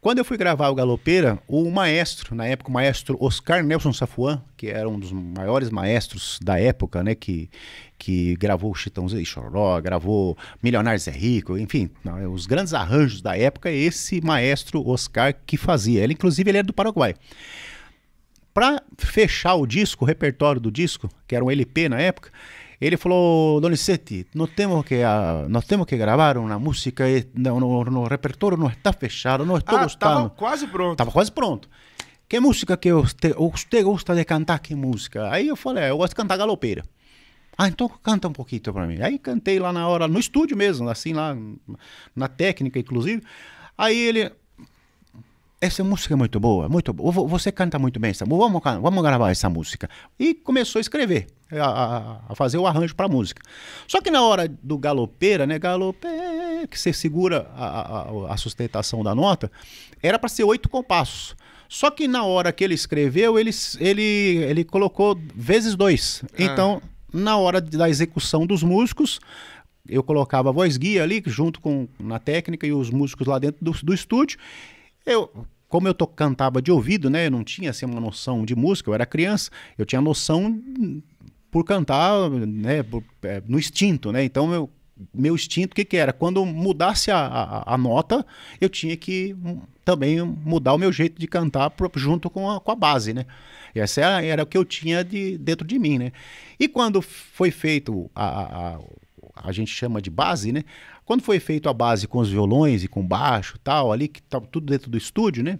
Quando eu fui gravar o Galopeira, o maestro, na época, o maestro Oscar Nelson Safuan, que era um dos maiores maestros da época, né, que, que gravou Chitãozinho e Choró, gravou Milionários é Rico, enfim, é, os grandes arranjos da época, esse maestro Oscar que fazia. Ele, inclusive, ele era do Paraguai. Para fechar o disco, o repertório do disco, que era um LP na época, ele falou, Donizetti, nós temos que, uh, nós temos que gravar uma música, é, no, no, no repertório não está fechado, não estou ah, gostando. Estava quase pronto. Estava quase pronto. Que música que você, você gosta de cantar? Que música? Aí eu falei, eu gosto de cantar galopeira. Ah, então canta um pouquinho para mim. Aí cantei lá na hora, no estúdio mesmo, assim, lá na técnica, inclusive. Aí ele, essa música é muito boa, muito boa. Você canta muito bem essa música, vamos, vamos gravar essa música. E começou a escrever, a, a fazer o arranjo para a música. Só que na hora do galopeira, né? Galopeira, que você segura a, a, a sustentação da nota, era para ser oito compassos. Só que na hora que ele escreveu, ele, ele, ele colocou vezes dois. Ah. Então, na hora da execução dos músicos, eu colocava a voz guia ali, junto com na técnica e os músicos lá dentro do, do estúdio. Eu, como eu to, cantava de ouvido, né? Eu não tinha assim, uma noção de música, eu era criança, eu tinha noção por cantar, né? Por, é, no instinto, né? Então eu, meu instinto, o que, que era? Quando mudasse a, a, a nota, eu tinha que hum, também mudar o meu jeito de cantar pro, junto com a, com a base, né? Essa era, era o que eu tinha de, dentro de mim, né? E quando foi feito a, a, a, a gente chama de base, né? Quando foi feito a base com os violões e com baixo tal, ali que estava tudo dentro do estúdio, né?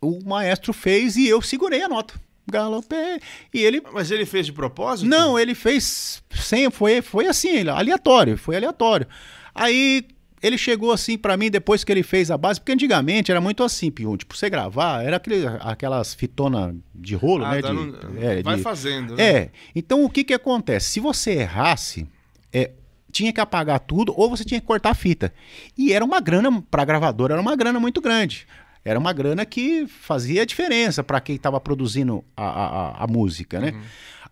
O maestro fez e eu segurei a nota. Galopé. E ele. Mas ele fez de propósito? Não, ele fez sem. Foi, foi assim, aleatório. Foi aleatório. Aí ele chegou assim para mim depois que ele fez a base, porque antigamente era muito assim, Pion, tipo, você gravar, era aquele, aquelas fitona de rolo, ah, né? Tá, de, é, vai de, fazendo. Né? É. Então o que que acontece? Se você errasse, é, tinha que apagar tudo ou você tinha que cortar a fita. E era uma grana, para a gravadora, era uma grana muito grande. Era uma grana que fazia diferença para quem estava produzindo a, a, a, música, né? Uhum.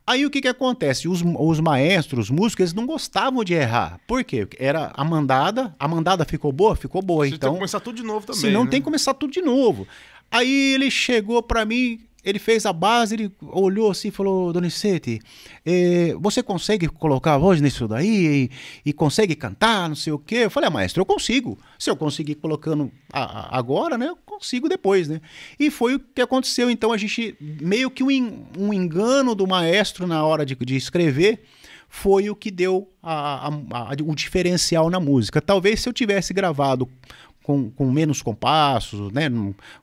Aí o que, que acontece? Os, os maestros, os músicos, eles não gostavam de errar. Por quê? Era a mandada, a mandada ficou boa? Ficou boa. se então, tem que começar tudo de novo também. Se não né? tem que começar tudo de novo. Aí ele chegou para mim, ele fez a base, ele olhou assim e falou, Donizete, eh, você consegue colocar a voz nisso daí e, e, consegue cantar, não sei o quê? Eu falei, ah, maestro, eu consigo. Se eu conseguir colocando a, a, agora, né, eu consigo depois, né? E foi o que aconteceu. Então a gente, meio que um, um engano do maestro na hora de, de escrever, foi o que deu a, a, a, o diferencial na música. Talvez se eu tivesse gravado com, com menos compassos, né?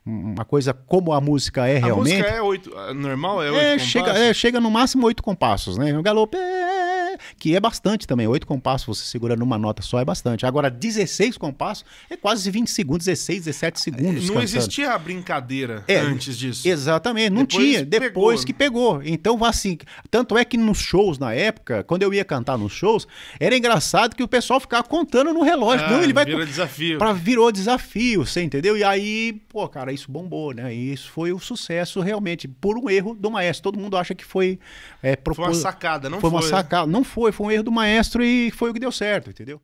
Uma coisa como a música é a realmente. A música é oito, normal é, é oito é, compassos? Chega, é, chega no máximo oito compassos, né? O galope é que é bastante também. Oito compassos você segurando uma nota só é bastante. Agora, 16 compassos é quase 20 segundos, 16, 17 segundos. Não cantando. existia a brincadeira é, antes disso. Exatamente, não depois tinha. Pegou. Depois que né? pegou. Então, assim, tanto é que nos shows na época, quando eu ia cantar nos shows, era engraçado que o pessoal ficava contando no relógio. Ah, não, ele vai. Virou desafio. Pra, virou desafio, você entendeu? E aí, pô, cara, isso bombou, né? E isso foi o sucesso realmente, por um erro do maestro. Todo mundo acha que foi. É, Foi uma sacada, não foi? Foi uma sacada, não foi foi, foi um erro do maestro e foi o que deu certo, entendeu?